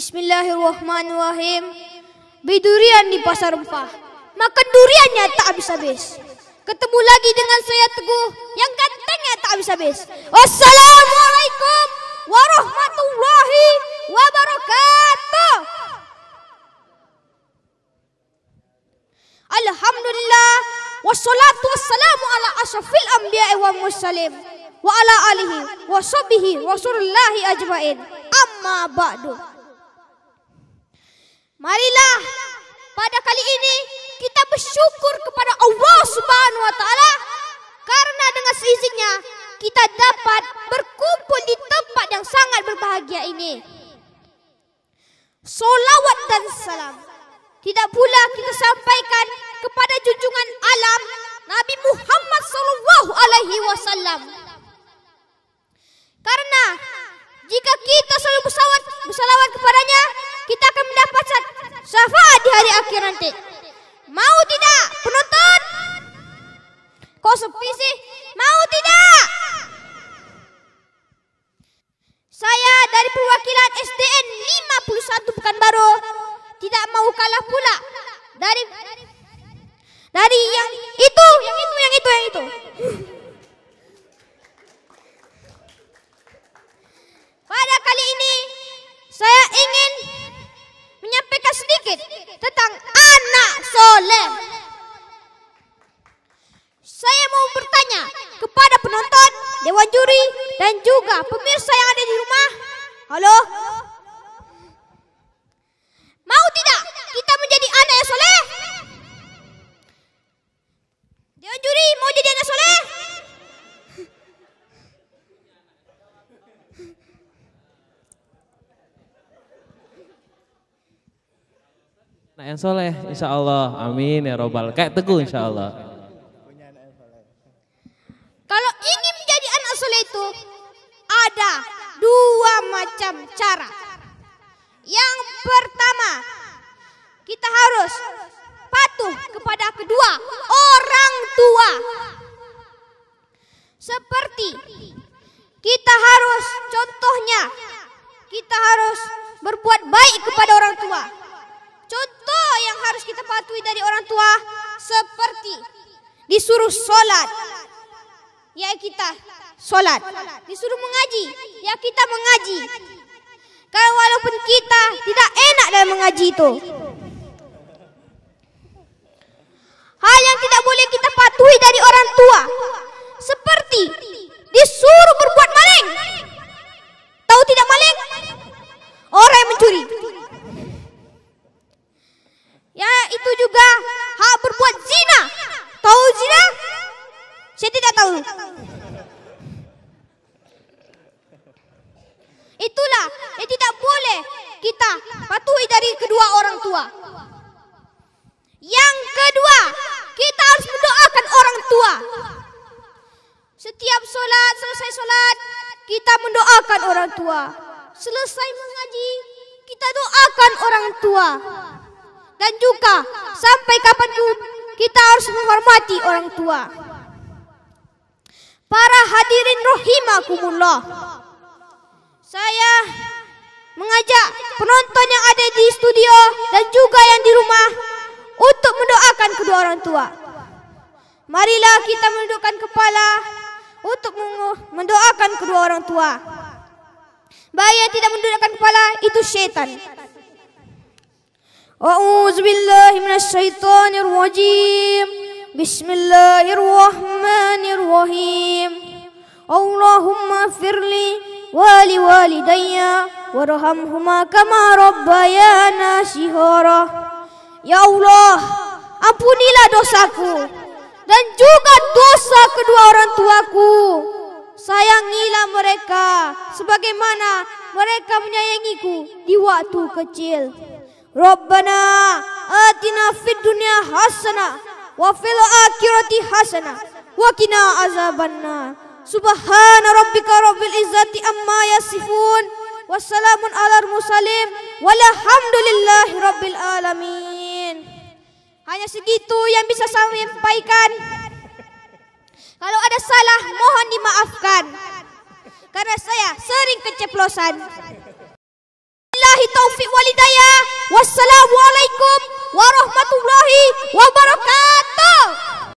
Bismillahirrahmanirrahim. Beli durian di pasar rempah. Makan duriannya tak habis-habis. Ketemu lagi dengan saya Teguh yang gantengnya tak habis-habis. Wassalamualaikum warahmatullahi wabarakatuh. Alhamdulillah. Wassalatu wassalamu ala asyafil anbiya wa mursalim. Wa ala alihi wa sabihi wa surullahi ajma'in. Amma ba'du. Marilah pada kali ini kita bersyukur kepada Allah Subhanahu Wa Taala karena dengan seizinnya kita dapat berkumpul di tempat yang sangat berbahagia ini. Solawat dan salam. Tidak pula kita sampaikan kepada junjungan alam Nabi Muhammad Sallallahu Alaihi Wasallam. Karena jika kita di hari akhir nanti. Mau tidak penonton? Kok sepi sih? Mau tidak? Saya dari perwakilan SDN 51 bukan baru. Tidak mau kalah pula. Dari dari yang itu, yang itu, yang itu, yang itu. Yang itu. Dewan juri dan juga pemirsa yang ada di rumah. Halo? Mau tidak kita menjadi anak yang soleh? Dewan juri mau jadi anak soleh? Anak yang soleh, insya Allah. Amin, ya robbal. Kayak teguh, Insya Allah. macam cara. Yang pertama, kita harus patuh kepada kedua orang tua. Seperti kita harus contohnya, kita harus berbuat baik kepada orang tua. Contoh yang harus kita patuhi dari orang tua seperti disuruh solat. Ya kita solat. Disuruh mengaji. Ya kita mengaji. Kalau walaupun kita tidak enak dalam mengaji itu. Hal yang tidak boleh kita patuhi dari orang tua. Seperti disuruh berbuat maling. Tahu tidak maling? Orang yang mencuri. Ya itu juga hak berbuat zina. Tahu zina? Saya tidak tahu. Saya tidak tahu. yang tidak boleh kita patuhi dari kedua orang tua. Yang kedua, kita harus mendoakan orang tua. Setiap solat, selesai solat, kita mendoakan orang tua. Selesai mengaji, kita doakan orang tua. Dan juga sampai kapanpun kita harus menghormati orang tua. Para hadirin rohimakumullah. Saya mengajak penonton yang ada di studio dan juga yang di rumah untuk mendoakan kedua orang tua. Marilah kita mendudukkan kepala untuk mendoakan kedua orang tua. Bayi yang tidak mendudukkan kepala itu syaitan. Auzubillahiminasyaitonirrojim. Bismillahirrahmanirrahim. Allahumma firli Wali wali ولوالدي وارحمهما كما ربيانا شهورا Ya Allah ampunilah dosaku dan juga dosa kedua orang tuaku sayangilah mereka sebagaimana mereka menyayangiku di waktu kecil Rabbana atina fid dunya hasanah wa fil akhirati hasanah wa qina azabannar Subhana rabbika rabbil izzati amma yasifun. Wassalamun ala mursalin. Walhamdulillahi rabbil alamin. Hanya segitu yang bisa saya sampaikan. Kalau ada salah, mohon dimaafkan. Karena saya sering keceplosan. Billahi taufiq walidayah. Wassalamualaikum warahmatullahi wabarakatuh.